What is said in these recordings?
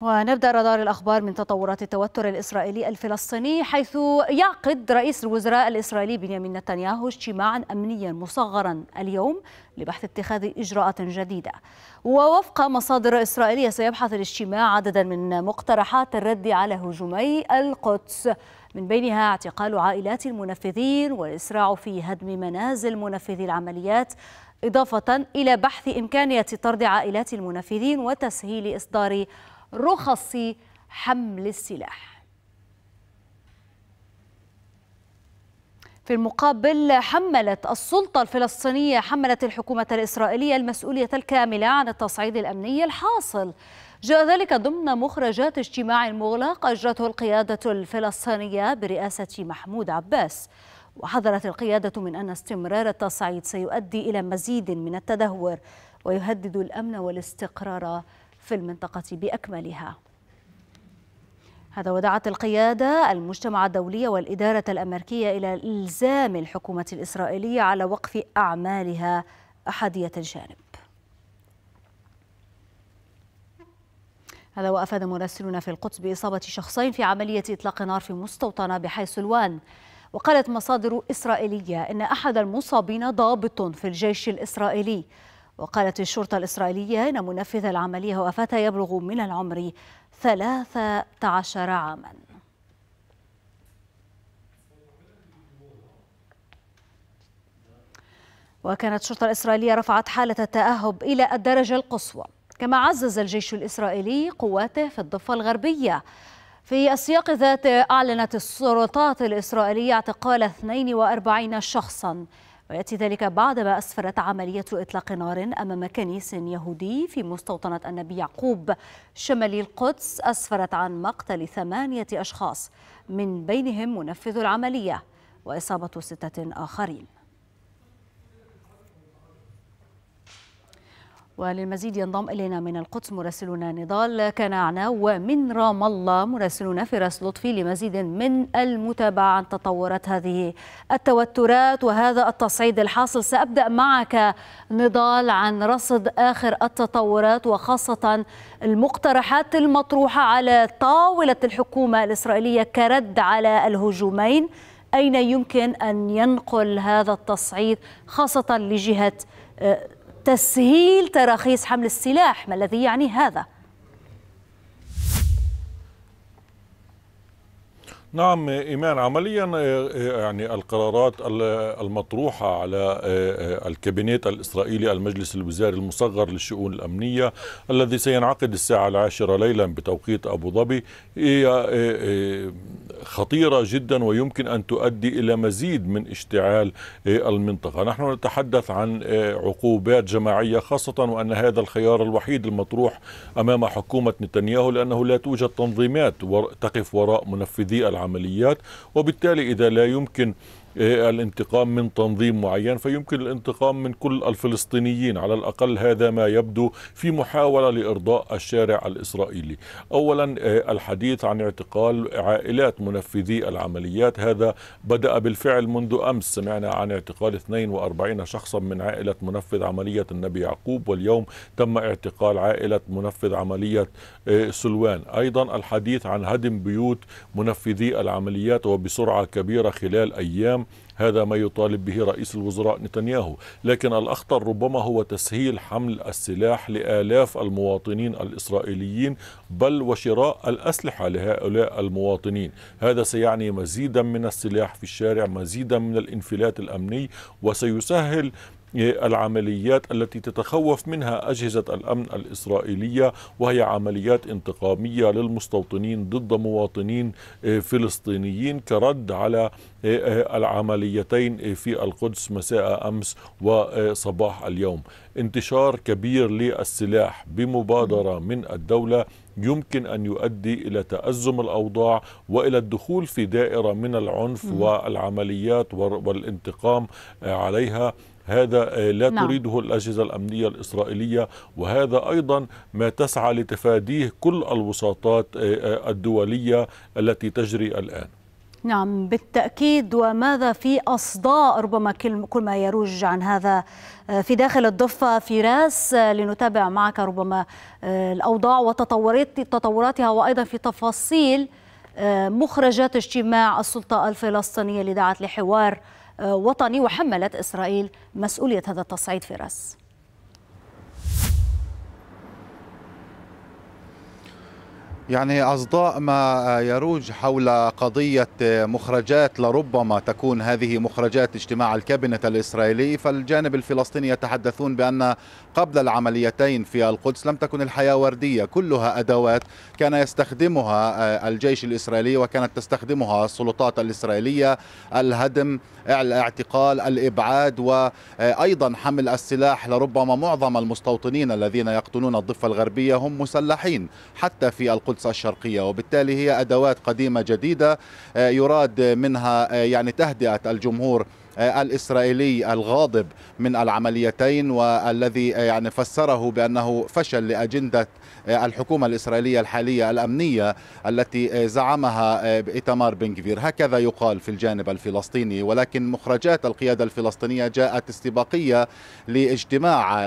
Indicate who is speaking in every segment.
Speaker 1: ونبدأ رادار الأخبار من تطورات التوتر الإسرائيلي الفلسطيني حيث يعقد رئيس الوزراء الإسرائيلي بنيامين نتنياهو اجتماعا أمنيا مصغرا اليوم لبحث اتخاذ إجراءات جديدة ووفق مصادر إسرائيلية سيبحث الاجتماع عددا من مقترحات الرد على هجومي القدس من بينها اعتقال عائلات المنفذين والإسراع في هدم منازل منفذي العمليات إضافة إلى بحث إمكانية طرد عائلات المنفذين وتسهيل إصدار رخص حمل السلاح في المقابل حملت السلطة الفلسطينية حملت الحكومة الإسرائيلية المسؤولية الكاملة عن التصعيد الأمني الحاصل جاء ذلك ضمن مخرجات اجتماع مغلق أجرته القيادة الفلسطينية برئاسة محمود عباس وحذرت القيادة من أن استمرار التصعيد سيؤدي إلى مزيد من التدهور ويهدد الأمن والاستقرار في المنطقة بأكملها هذا ودعت القيادة المجتمع الدولي والإدارة الأمريكية إلى إلزام الحكومة الإسرائيلية على وقف أعمالها أحدية الجانب هذا وأفاد مراسلنا في القدس بإصابة شخصين في عملية إطلاق نار في مستوطنة بحي سلوان وقالت مصادر إسرائيلية إن أحد المصابين ضابط في الجيش الإسرائيلي وقالت الشرطة الإسرائيلية أن منفذ العملية هو فتى يبلغ من العمر 13 عاماً وكانت الشرطة الإسرائيلية رفعت حالة التأهب إلى الدرجة القصوى كما عزز الجيش الإسرائيلي قواته في الضفة الغربية في السياق ذاته أعلنت السلطات الإسرائيلية اعتقال 42 شخصاً ويأتي ذلك بعدما أسفرت عملية إطلاق نار أمام كنيس يهودي في مستوطنة النبي يعقوب شمالي القدس أسفرت عن مقتل ثمانية أشخاص من بينهم منفذ العملية وإصابة ستة آخرين وللمزيد ينضم إلينا من القدس مراسلنا نضال كنعنا ومن رام الله مراسلنا فراس لطفي لمزيد من المتابعة عن تطورات هذه التوترات وهذا التصعيد الحاصل سأبدأ معك نضال عن رصد آخر التطورات وخاصة المقترحات المطروحة على طاولة الحكومة الإسرائيلية كرد على الهجومين أين يمكن أن ينقل هذا التصعيد خاصة لجهة آه، تسهيل تراخيص حمل السلاح ما الذي يعني هذا
Speaker 2: نعم إيمان عمليا آه، آه، يعني القرارات المطروحة على آه، الكابينيت الإسرائيلي المجلس الوزاري المصغر للشؤون الأمنية الذي سينعقد الساعة العاشرة ليلا بتوقيت أبو ظبي هي خطيرة جدا ويمكن أن تؤدي إلى مزيد من اشتعال المنطقة نحن نتحدث عن عقوبات جماعية خاصة وأن هذا الخيار الوحيد المطروح أمام حكومة نتنياهو لأنه لا توجد تنظيمات تقف وراء منفذي العمليات وبالتالي إذا لا يمكن الانتقام من تنظيم معين فيمكن الانتقام من كل الفلسطينيين على الأقل هذا ما يبدو في محاولة لإرضاء الشارع الإسرائيلي أولا آه، الحديث عن اعتقال عائلات منفذي العمليات هذا بدأ بالفعل منذ أمس سمعنا عن اعتقال 42 شخصا من عائلة منفذ عملية النبي يعقوب واليوم تم اعتقال عائلة منفذ عملية آه، سلوان أيضا الحديث عن هدم بيوت منفذي العمليات وبسرعة كبيرة خلال أيام هذا ما يطالب به رئيس الوزراء نتنياهو لكن الأخطر ربما هو تسهيل حمل السلاح لآلاف المواطنين الإسرائيليين بل وشراء الأسلحة لهؤلاء المواطنين هذا سيعني مزيدا من السلاح في الشارع مزيدا من الانفلات الأمني وسيسهل العمليات التي تتخوف منها أجهزة الأمن الإسرائيلية وهي عمليات انتقامية للمستوطنين ضد مواطنين آه، فلسطينيين كرد على آه، آه، العمليتين في القدس مساء أمس وصباح اليوم انتشار كبير للسلاح بمبادرة من الدولة يمكن أن يؤدي إلى تأزم الأوضاع وإلى الدخول في دائرة من العنف م. والعمليات والانتقام عليها هذا لا نعم. تريده الأجهزة الأمنية الإسرائيلية وهذا أيضا ما تسعى لتفاديه كل الوساطات آه، آه، الدولية التي تجري الآن
Speaker 1: نعم بالتأكيد وماذا في أصداء ربما كل ما يروج عن هذا آه، في داخل الضفة راس آه، لنتابع معك ربما آه، الأوضاع وتطورات تطوراتها وأيضا في تفاصيل مخرجات اجتماع السلطة الفلسطينية اللي دعت لحوار وطني وحملت إسرائيل مسؤولية هذا التصعيد راس
Speaker 3: يعني أصداء ما يروج حول قضية مخرجات لربما تكون هذه مخرجات اجتماع الكابينة الإسرائيلي فالجانب الفلسطيني يتحدثون بأن قبل العمليتين في القدس لم تكن الحياة وردية كلها أدوات كان يستخدمها آه، الجيش الإسرائيلي وكانت تستخدمها السلطات الإسرائيلية الهدم الاعتقال الإبعاد وأيضا آه، حمل السلاح لربما معظم المستوطنين الذين يقتلون الضفة الغربية هم مسلحين حتى في القدس القدس الشرقية وبالتالي هي أدوات قديمة جديدة آه، يراد منها آه، يعني تهدئة الجمهور الإسرائيلي الغاضب من العمليتين والذي آه، يعني فسره بأنه فشل لأجندة آه، الحكومة الإسرائيلية الحالية الأمنية التي آه، زعمها بن بنكفير هكذا يقال في الجانب الفلسطيني ولكن مخرجات القيادة الفلسطينية جاءت استباقية لاجتماع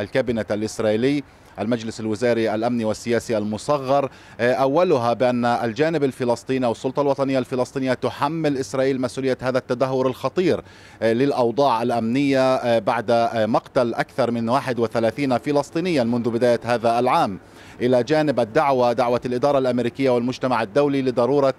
Speaker 3: الكابينة الإسرائيلي المجلس الوزاري الامني والسياسي المصغر اولها بان الجانب الفلسطيني او السلطه الوطنيه الفلسطينيه تحمل اسرائيل مسؤوليه هذا التدهور الخطير آه، للأوضاع الأمنية آه، بعد آه، مقتل أكثر من 31 فلسطينيا منذ بداية هذا العام إلى جانب الدعوة دعوة الإدارة الأمريكية والمجتمع الدولي لضرورة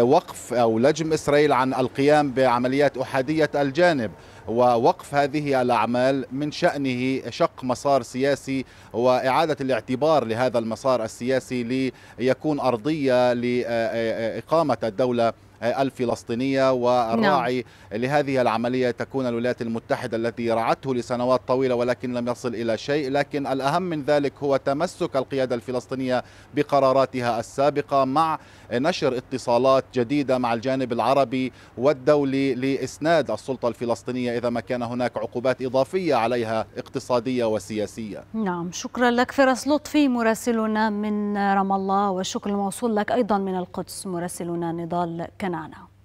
Speaker 3: وقف أو لجم إسرائيل عن القيام بعمليات أحادية الجانب ووقف هذه الأعمال من شأنه شق مسار سياسي وإعادة الاعتبار لهذا المسار السياسي ليكون أرضية لإقامة الدولة الفلسطينية والراعي نعم. لهذه العملية تكون الولايات المتحدة التي رعته لسنوات طويلة ولكن لم يصل إلى شيء لكن الأهم من ذلك هو تمسك القيادة الفلسطينية بقراراتها السابقة مع نشر اتصالات جديدة مع الجانب العربي والدولي لإسناد السلطة الفلسطينية إذا ما كان هناك عقوبات إضافية عليها اقتصادية وسياسية
Speaker 1: نعم شكرا لك فراس لطفي مراسلنا من رام الله والشكر موصول لك أيضا من القدس مراسلنا نضال كنعانه